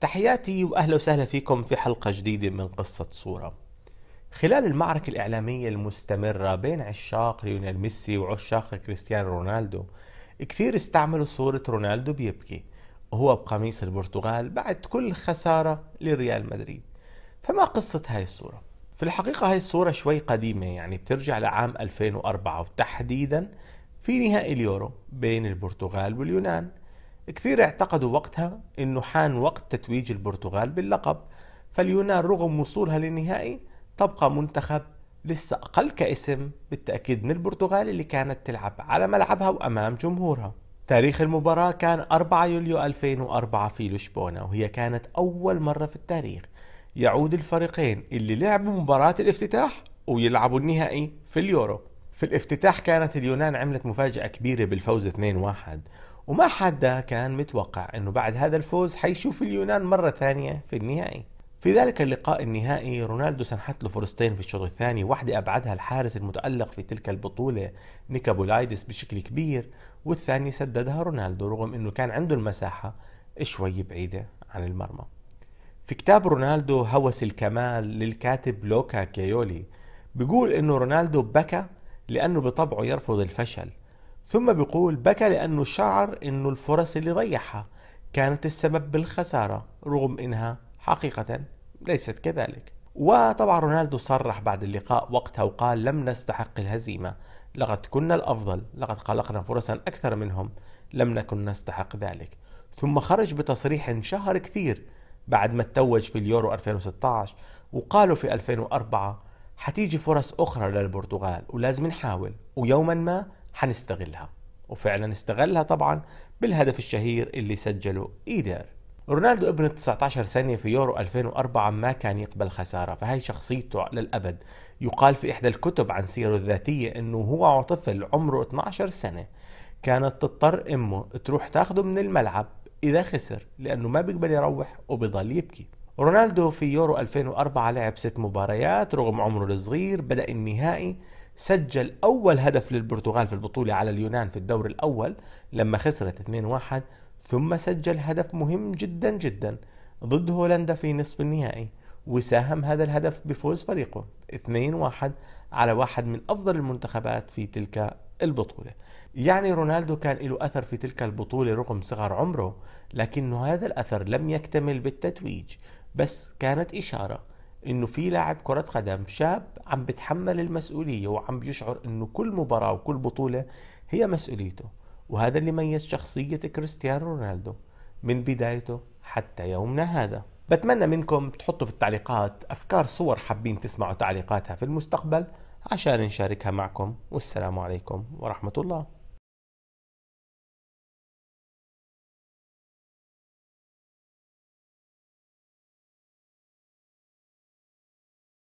تحياتي واهلا وسهلا فيكم في حلقه جديده من قصه صوره. خلال المعركه الاعلاميه المستمره بين عشاق ليونيل ميسي وعشاق كريستيانو رونالدو، كثير استعملوا صوره رونالدو بيبكي وهو بقميص البرتغال بعد كل خساره لريال مدريد. فما قصه هاي الصوره؟ في الحقيقه هاي الصوره شوي قديمه يعني بترجع لعام 2004 وتحديدا في نهائي اليورو بين البرتغال واليونان. كثير اعتقدوا وقتها انه حان وقت تتويج البرتغال باللقب فاليونان رغم وصولها للنهائي تبقى منتخب لسه اقل كاسم بالتاكيد من البرتغال اللي كانت تلعب على ملعبها وامام جمهورها تاريخ المباراة كان 4 يوليو 2004 في لشبونة وهي كانت أول مرة في التاريخ يعود الفريقين اللي لعبوا مباراة الافتتاح ويلعبوا النهائي في اليورو في الافتتاح كانت اليونان عملت مفاجأة كبيرة بالفوز 2-1 وما حدا كان متوقع انه بعد هذا الفوز حيشوف اليونان مرة ثانية في النهائي في ذلك اللقاء النهائي رونالدو سنحت له فرصتين في الشوط الثاني واحدة أبعدها الحارس المتألق في تلك البطولة نيكا بولايدس بشكل كبير والثاني سددها رونالدو رغم أنه كان عنده المساحة شوي بعيدة عن المرمى في كتاب رونالدو هوس الكمال للكاتب لوكا كيولي بيقول أنه رونالدو بكى لأنه بطبعه يرفض الفشل ثم بيقول بكى لأنه شعر أنه الفرص اللي ضيعها كانت السبب بالخسارة رغم أنها حقيقة ليست كذلك وطبعا رونالدو صرح بعد اللقاء وقتها وقال لم نستحق الهزيمة لقد كنا الأفضل لقد خلقنا فرصا أكثر منهم لم نكن نستحق ذلك ثم خرج بتصريح شهر كثير بعد ما توج في اليورو 2016 وقالوا في 2004 حتيجي فرص أخرى للبرتغال ولازم نحاول ويوما ما حنستغلها وفعلا استغلها طبعا بالهدف الشهير اللي سجله إيدر رونالدو ابن 19 سنة في يورو 2004 ما كان يقبل خسارة فهي شخصيته للأبد يقال في إحدى الكتب عن سيره الذاتية أنه هو طفل عمره 12 سنة كانت تضطر أمه تروح تاخده من الملعب إذا خسر لأنه ما بيقبل يروح وبيضل يبكي رونالدو في يورو 2004 لعب ست مباريات رغم عمره الصغير بدأ النهائي سجل أول هدف للبرتغال في البطولة على اليونان في الدور الأول لما خسرت 2-1 ثم سجل هدف مهم جدا جدا ضد هولندا في نصف النهائي وساهم هذا الهدف بفوز فريقه 2-1 على واحد من أفضل المنتخبات في تلك البطولة يعني رونالدو كان له أثر في تلك البطولة رغم صغر عمره لكن هذا الأثر لم يكتمل بالتتويج بس كانت إشارة انه في لاعب كرة قدم شاب عم بتحمل المسؤولية وعم بيشعر انه كل مباراة وكل بطولة هي مسؤوليته وهذا اللي ميز شخصية كريستيانو رونالدو من بدايته حتى يومنا هذا بتمنى منكم تحطوا في التعليقات افكار صور حابين تسمعوا تعليقاتها في المستقبل عشان نشاركها معكم والسلام عليكم ورحمة الله